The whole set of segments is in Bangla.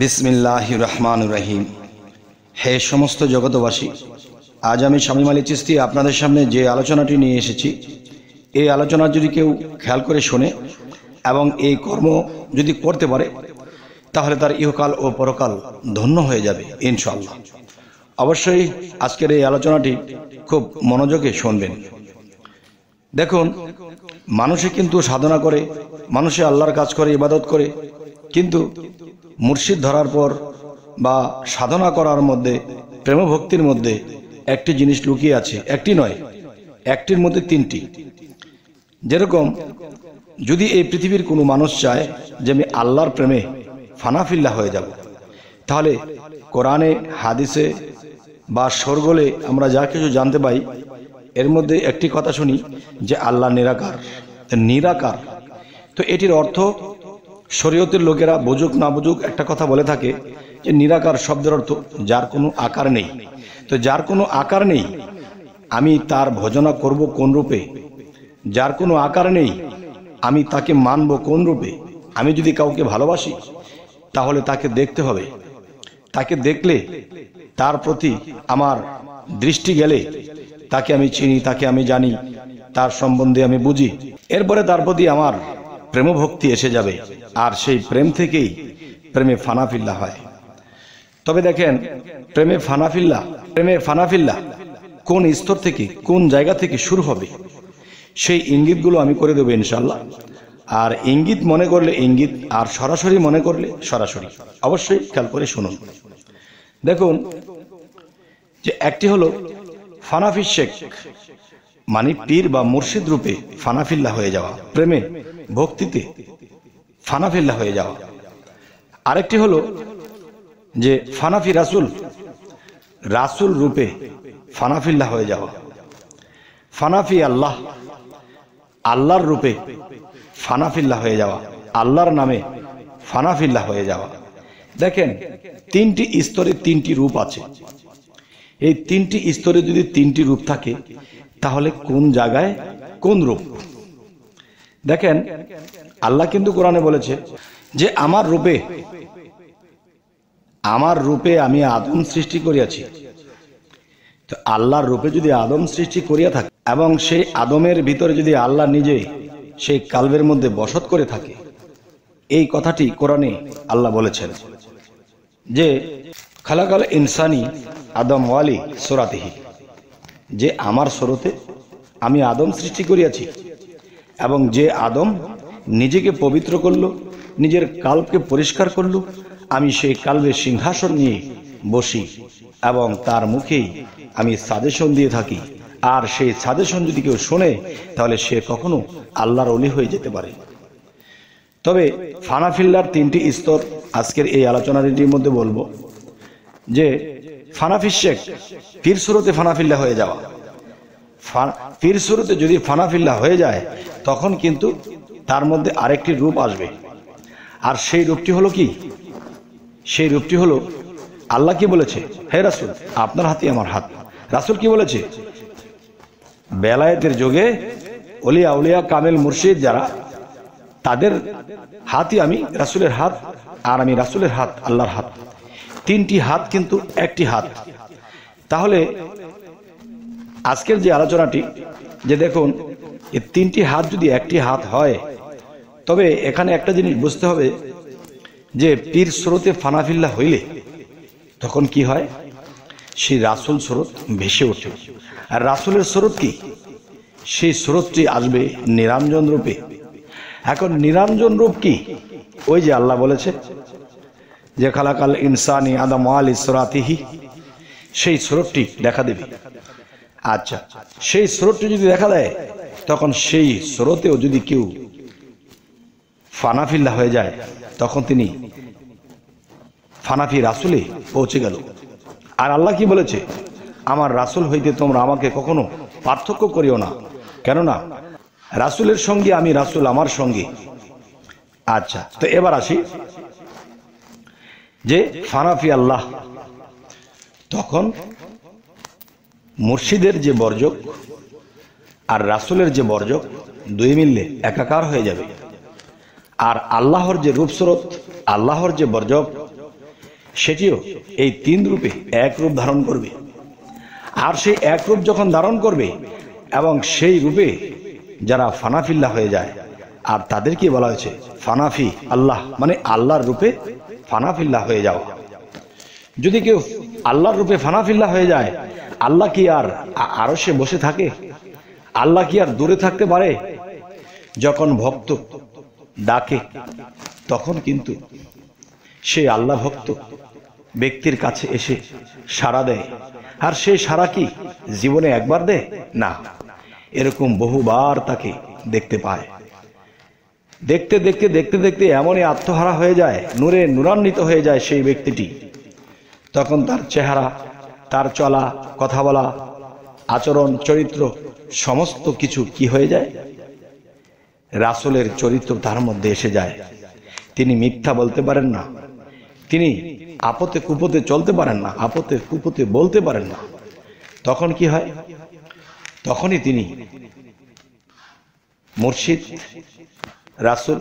বিসমিল্লাহ রহমান রহিম হে সমস্ত জগতবাসী আজ আমি স্বামী মালিক চিস্তি আপনাদের সামনে যে আলোচনাটি নিয়ে এসেছি এই আলোচনা যদি কেউ খেয়াল করে শোনে এবং এই কর্ম যদি করতে পারে তাহলে তার ইহকাল ও পরকাল ধন্য হয়ে যাবে ইনশাল্লাহ অবশ্যই আজকের এই আলোচনাটি খুব মনোযোগে শুনবেন দেখুন মানুষে কিন্তু সাধনা করে মানুষে আল্লাহর কাজ করে ইবাদত করে কিন্তু মুর্শিদ ধরার পর বা সাধনা করার মধ্যে প্রেমভক্তির মধ্যে একটি জিনিস লুকিয়ে আছে একটি নয় একটির মধ্যে তিনটি যেরকম যদি এই পৃথিবীর কোনো মানুষ চায় যে আমি আল্লাহর প্রেমে ফানাফিল্লা হয়ে যাব তাহলে কোরআনে হাদিসে বা সরগোলে আমরা যা কিছু জানতে পাই এর মধ্যে একটি কথা শুনি যে আল্লাহ নিরাকার নিরাকার তো এটির অর্থ শরীয়তের লোকেরা বুঝুক না বুঝুক একটা কথা বলে থাকে যে নিরাকার শব্দের অর্থ যার কোনো আকার নেই তো যার কোনো আকার নেই আমি তার ভজনা করব কোন রূপে যার কোনো আকার নেই আমি তাকে মানব কোন রূপে আমি যদি কাউকে ভালোবাসি তাহলে তাকে দেখতে হবে তাকে দেখলে তার প্রতি আমার দৃষ্টি গেলে তাকে আমি চিনি তাকে আমি জানি তার সম্বন্ধে আমি বুঝি এরপরে তার প্রতি আমার প্রেমভক্তি এসে যাবে আর সেই প্রেম থেকেই প্রেমে ফানাফিল্লা হয় তবে দেখেন প্রেমে ফানাফিল্লা প্রেমে ফানাফিল্লা কোন স্তর থেকে কোন জায়গা থেকে শুরু হবে সেই ইঙ্গিতগুলো আমি করে দেবো ইনশাল্লাহ আর ইঙ্গিত মনে করলে ইঙ্গিত আর সরাসরি মনে করলে সরাসরি অবশ্যই খেয়াল করে শুনুন দেখুন যে একটি হলো ফানাফি শেখ মানে পীর বা মুর্শিদ রূপে ফানাফিল্লা হয়ে যাওয়া প্রেমে ভক্তিতে ফানাফিল্লা হয়ে যাওয়া আরেকটি হলো যে ফানাফি রাসুল রাসুল রূপে ফানাফিল্লা হয়ে যাওয়া ফানাফি আল্লাহ আল্লাহর রূপে ফানাফিল্লা হয়ে যাওয়া আল্লাহর নামে ফানাফিল্লা হয়ে যাওয়া দেখেন তিনটি স্তরে তিনটি রূপ আছে এই তিনটি স্তরে যদি তিনটি রূপ থাকে তাহলে কোন জায়গায় কোন রূপ দেখেন আল্লাহ কিন্তু কোরআনে বলেছে যে আমার রূপে আমার রূপে আমি আদম সৃষ্টি করিয়াছি তো আল্লাহর রূপে যদি আদম সৃষ্টি করিয়া থাকে এবং সেই আদমের ভিতরে যদি আল্লাহ নিজে সেই কালবের মধ্যে বসত করে থাকে এই কথাটি কোরআনে আল্লাহ বলেছেন যে খালাকাল ইনসানি আদম ওয়ালি সোরাতিহি যে আমার স্বরতে আমি আদম সৃষ্টি করিয়াছি এবং যে আদম নিজেকে পবিত্র করল নিজের কাল্পকে পরিষ্কার করল আমি সেই কাল্পের সিংহাসন নিয়ে বসি এবং তার মুখেই আমি সাজেশন দিয়ে থাকি আর সেই সাজেশন যদি কেউ শোনে তাহলে সে কখনো আল্লাহর অলি হয়ে যেতে পারে তবে ফানাফিল্লার তিনটি স্তর আজকের এই আলোচনাটির মধ্যে বলবো যে ফানাফির শেখ পীর সুরতে ফানাফিল্লা হয়ে যাওয়া ফির শুরুতে যদি ফানাফিল্লা হয়ে যায় তখন কিন্তু তার মধ্যে আরেকটি রূপ আসবে আর সেই রূপটি হলো কি সেই রূপটি হলো আল্লাহ কি বলেছে হে রাসুল আপনার হাতে আমার হাত রাসুল কি বলেছে বেলায়েতের যোগে অলিয়া উলিয়া কামেল মুর্শিদ যারা তাদের হাতই আমি রাসুলের হাত আর আমি রাসুলের হাত আল্লাহর হাত তিনটি হাত কিন্তু একটি হাত তাহলে আজকের যে আলোচনাটি যে দেখুন এ তিনটি হাত যদি একটি হাত হয় তবে এখানে একটা জিনিস বুঝতে হবে যে পীর স্রোতে ফানাফিল্লা হইলে তখন কি হয় সেই রাসুল স্রোত ভেসে ওঠে আর রাসুলের স্রোত কি সেই স্রোতটি আসবে নিরামজন রূপে এখন নিরাঞ্জন রূপ কি ওই যে আল্লাহ বলেছে যে খালাকাল ইনসানি আদম আল ইসরাতিহি সেই স্রোতটি দেখা দেবে আচ্ছা সেই স্রোতটি যদি দেখা দেয় তখন সেই স্রোতেও যদি কেউ ফানাফিল্লা হয়ে যায় তখন তিনি ফানাফি রাসুলে পৌঁছে গেল আর আল্লাহ কি বলেছে আমার রাসুল হইতে তোমরা আমাকে কখনো পার্থক্য করিও না কেননা রাসুলের সঙ্গে আমি রাসুল আমার সঙ্গে আচ্ছা তো এবার আসি যে ফানাফি আল্লাহ তখন মুর্শিদের যে বর্জক আর রাসুলের যে বর্জক দুই মিললে একাকার হয়ে যাবে আর আল্লাহর যে রূপস্রোত আল্লাহর যে বর্জক সেটিও এই তিন রূপে এক রূপ ধারণ করবে আর সেই এক রূপ যখন ধারণ করবে এবং সেই রূপে যারা ফানাফিল্লা হয়ে যায় আর তাদেরকে বলা হয়েছে ফানাফি আল্লাহ মানে আল্লাহর রূপে ফানাফিল্লা হয়ে যাও যদি কেউ আল্লাহর রূপে ফানাফিল্লা হয়ে যায় আল্লাহ কি আর আরো সে বসে থাকে আল্লাহ কি আর দূরে থাকতে পারে যখন ভক্ত ডাকে তখন কিন্তু সে আল্লাহ ভক্ত ব্যক্তির কাছে এসে সাড়া দেয় আর সে সারা কি জীবনে একবার দেয় না এরকম বহুবার তাকে দেখতে পায় দেখতে দেখতে দেখতে দেখতে এমনই আত্মহারা হয়ে যায় নূরে নূরান্বিত হয়ে যায় সেই ব্যক্তিটি তখন তার চেহারা তার চলা কথা বলা আচরণ চরিত্র সমস্ত কিছু কি হয়ে যায় রাসুলের চরিত্র তার মধ্যে এসে যায় তিনি মিথ্যা বলতে পারেন না তিনি আপতে কুপতে চলতে পারেন না আপতে কুপতে বলতে পারেন না তখন কি হয় তখনই তিনি মুর্শিদ রাসুল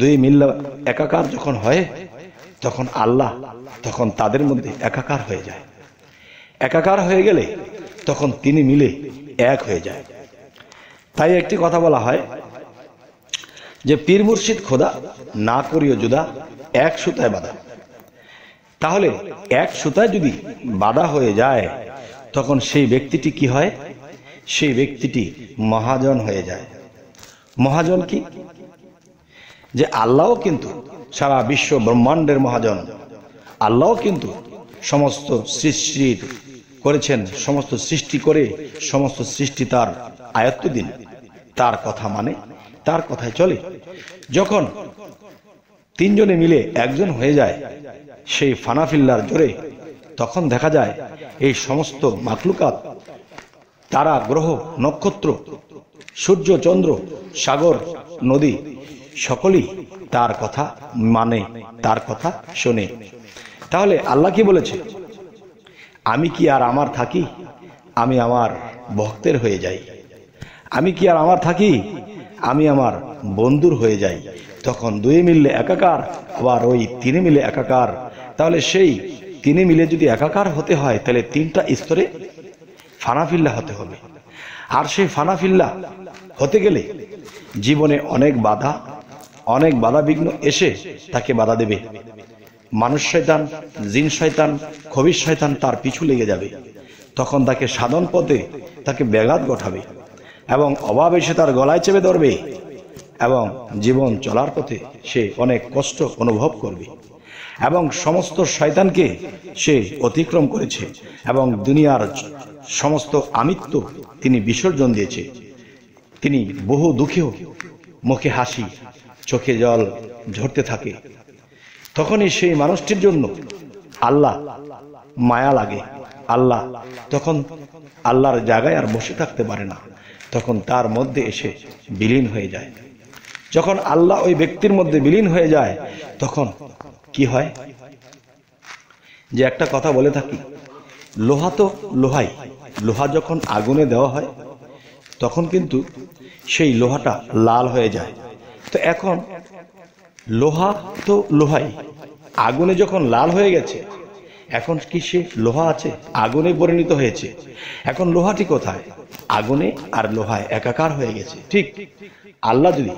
দুই মিল্লা একাকার যখন হয় তখন আল্লাহ তখন তাদের মধ্যে একাকার হয়ে যায় একাকার হয়ে গেলে তখন তিনি মিলে এক হয়ে যায় তাই একটি কথা বলা হয় যে পীর মুর্শিদ খোদা না করিও জুদা এক সুতায় বাঁধা তাহলে এক সুতায় যদি বাধা হয়ে যায় তখন সেই ব্যক্তিটি কি হয় সেই ব্যক্তিটি মহাজন হয়ে যায় মহাজন কি যে আল্লাহও কিন্তু সারা বিশ্ব ব্রহ্মাণ্ডের মহাজন আল্লাহও কিন্তু সমস্ত সৃষ্টির করেছেন সমস্ত সৃষ্টি করে সমস্ত সৃষ্টি তার আয়ত্ত দিন তার কথা মানে তার কথায় চলে যখন তিনজনে মিলে একজন হয়ে যায় সেই ফানাফিল্লার জোরে তখন দেখা যায় এই সমস্ত মাকলুকাত তারা গ্রহ নক্ষত্র সূর্য চন্দ্র সাগর নদী সকলেই তার কথা মানে তার কথা শোনে তাহলে আল্লাহ কি বলেছে আমি কি আর আমার থাকি আমি আমার ভক্তের হয়ে যাই আমি কি আর আমার থাকি আমি আমার বন্ধুর হয়ে যাই তখন দুই মিললে একাকার আবার ওই তিনি মিলে একাকার তাহলে সেই তিনে মিলে যদি একাকার হতে হয় তাহলে তিনটা স্তরে ফানাফিল্লা হতে হবে আর সেই ফানাফিল্লা হতে গেলে জীবনে অনেক বাধা অনেক বাধা বিঘ্ন এসে তাকে বাধা দেবে মানুষ শয়তান জিন শয়তান খবির শয়তান তার পিছু লেগে যাবে তখন তাকে সাধন পথে তাকে ব্যাঘাত ঘটাবে এবং অভাবে সে তার গলায় চেপে ধরবে এবং জীবন চলার পথে সে অনেক কষ্ট অনুভব করবে এবং সমস্ত শয়তানকে সে অতিক্রম করেছে এবং দুনিয়ার সমস্ত আমিত্ব তিনি বিসর্জন দিয়েছে তিনি বহু দুঃখেও মুখে হাসি চোখে জল ঝরতে থাকে তখনই সেই মানুষটির জন্য আল্লাহ মায়া লাগে আল্লাহ তখন আল্লাহর জায়গায় আর বসে থাকতে পারে না তখন তার মধ্যে এসে বিলীন হয়ে যায় যখন আল্লাহ ওই ব্যক্তির মধ্যে বিলীন হয়ে যায় তখন কি হয় যে একটা কথা বলে থাকি লোহা তো লোহাই লোহা যখন আগুনে দেওয়া হয় তখন কিন্তু সেই লোহাটা লাল হয়ে যায় তো এখন লোহা তো লোহাই আগুনে যখন লাল হয়ে গেছে এখন কি সে লোহা আছে আগুনে পরিণত হয়েছে এখন লোহাটি কোথায় আগুনে আর লোহায় একাকার হয়ে গেছে ঠিক আল্লাহ যদি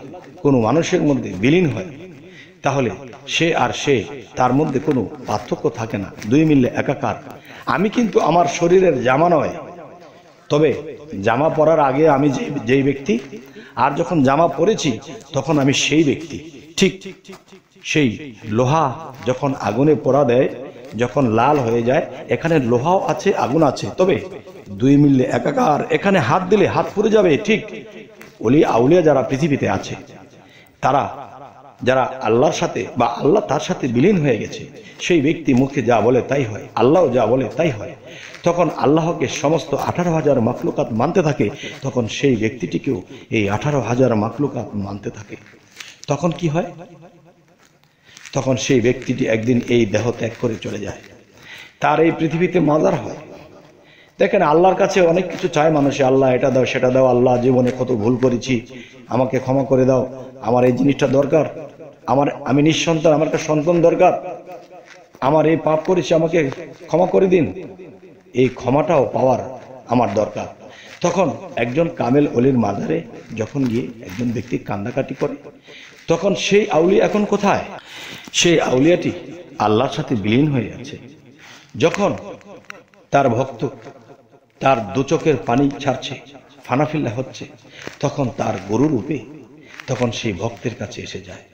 কোনো মানুষের মধ্যে বিলীন হয় তাহলে সে আর সে তার মধ্যে কোনো পার্থক্য থাকে না দুই মিললে একাকার আমি কিন্তু আমার শরীরের জামা নয় তবে জামা পরার আগে আমি যেই ব্যক্তি আর যখন জামা পরেছি তখন আমি সেই ব্যক্তি ঠিক সেই লোহা যখন আগুনে পোড়া দেয় যখন লাল হয়ে যায় এখানে লোহাও আছে আগুন আছে তবে দুই মিললে একাকার এখানে হাত দিলে হাত পুড়ে যাবে ঠিক অলি আউলিয়া যারা পৃথিবীতে আছে তারা যারা আল্লাহর সাথে বা আল্লাহ তার সাথে বিলীন হয়ে গেছে সেই ব্যক্তি মুখে যা বলে তাই হয় আল্লাহও যা বলে তাই হয় তখন আল্লাহকে সমস্ত আঠারো হাজার মাকলুকাত মানতে থাকে তখন সেই ব্যক্তিটিকেও এই আঠারো হাজার মাকলুকাত মানতে থাকে তখন কি হয় তখন সেই ব্যক্তিটি একদিন এই দেহ ত্যাগ করে চলে যায় তার এই পৃথিবীতে মাজার হয় দেখেন আল্লাহর কাছে অনেক কিছু চায় মানুষে আল্লাহ এটা দাও সেটা দাও আল্লাহ জীবনে কত ভুল করেছি আমাকে ক্ষমা করে দাও আমার এই জিনিসটা দরকার আমার আমি নিঃসন্তান আমার একটা সন্তান দরকার আমার এই পাপ করেছি আমাকে ক্ষমা করে দিন এই ক্ষমাটাও পাওয়ার আমার দরকার তখন একজন কামেল অলির মাজারে যখন গিয়ে একজন ব্যক্তি কান্দাকাটি করে তখন সেই আউলিয়া এখন কোথায় সেই আউলিয়াটি আল্লাহর সাথে বিলীন হয়ে আছে যখন তার ভক্ত তার দুচকের পানি ছাড়ছে ফানাফিল্লা হচ্ছে তখন তার গরু রূপে তখন সেই ভক্তের কাছে এসে যায়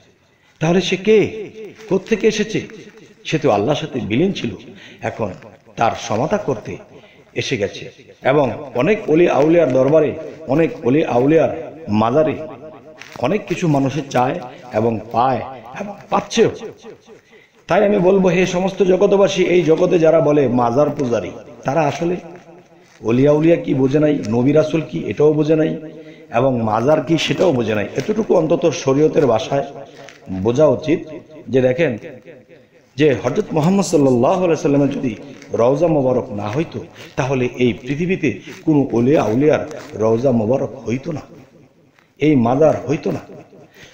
তাহলে সে কে কোথেকে এসেছে সে তো আল্লাহর সাথে বিলীন ছিল এখন তার সমতা করতে এসে গেছে এবং অনেক অলি আউলিয়ার দরবারে অনেক অলি আউলিয়ার মাদারে অনেক কিছু মানুষে চায় এবং পায় এবং পাচ্ছেও তাই আমি বলবো হে সমস্ত জগতবাসী এই জগতে যারা বলে মাজার পূজারি তারা আসলে অলিয়া উলিয়া কি বোঝে নাই নবির আসল কি এটাও বোঝে নাই এবং মাজার কি সেটাও বোঝে নাই এতটুকু অন্তত শরীয়তের বাসায় বোঝা উচিত যে দেখেন যে হজরত মোহাম্মদ সাল্লাহ সাল্লামের যদি রওজা মোবারক না হইতো তাহলে এই পৃথিবীতে কোনো ওলে উলিয়ার রওজা মোবারক হইতো না এই মাদার হইতো না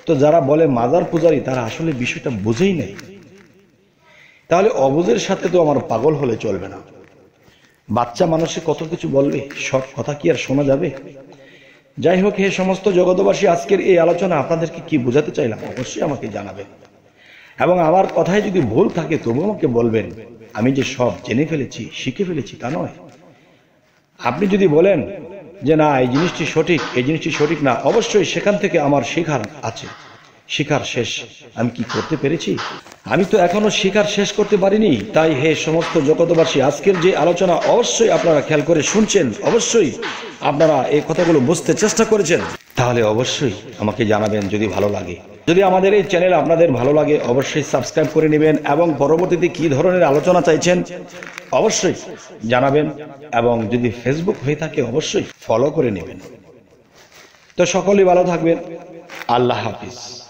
তো যারা বলে মাদার পূজারি তারা আসলে বিষয়টা বোঝেই নেই তাহলে অবুজের সাথে তো আমার পাগল হলে চলবে না বাচ্চা মানুষে কত কিছু বলবে সব কথা কি আর শোনা যাবে যাই হোক হে সমস্ত জগতবাসী আজকের এই আলোচনা আপনাদেরকে কি বোঝাতে চাইলাম অবশ্যই আমাকে জানাবেন এবং আমার কথায় যদি ভুল থাকে তবু আমাকে বলবেন আমি যে সব জেনে ফেলেছি শিখে ফেলেছি তা নয় আপনি যদি বলেন যে না এই জিনিসটি সঠিক এই জিনিসটি সঠিক না অবশ্যই সেখান থেকে আমার শেখার আছে শিখার শেষ আমি কি করতে পেরেছি আমি তো এখনো শিকার শেষ করতে পারিনি তাই হে সমস্ত জগতবাসী আজকের যে আলোচনা অবশ্যই আপনারা খেয়াল করে শুনছেন অবশ্যই আপনারা এই কথাগুলো বুঝতে চেষ্টা করেছেন তাহলে অবশ্যই আমাকে জানাবেন যদি ভালো লাগে যদি আমাদের এই চ্যানেল আপনাদের ভালো লাগে অবশ্যই সাবস্ক্রাইব করে নেবেন এবং পরবর্তীতে কি ধরনের আলোচনা চাইছেন অবশ্যই জানাবেন এবং যদি ফেসবুক হয়ে থাকে অবশ্যই ফলো করে নেবেন তো সকলেই ভালো থাকবেন আল্লাহ হাফিজ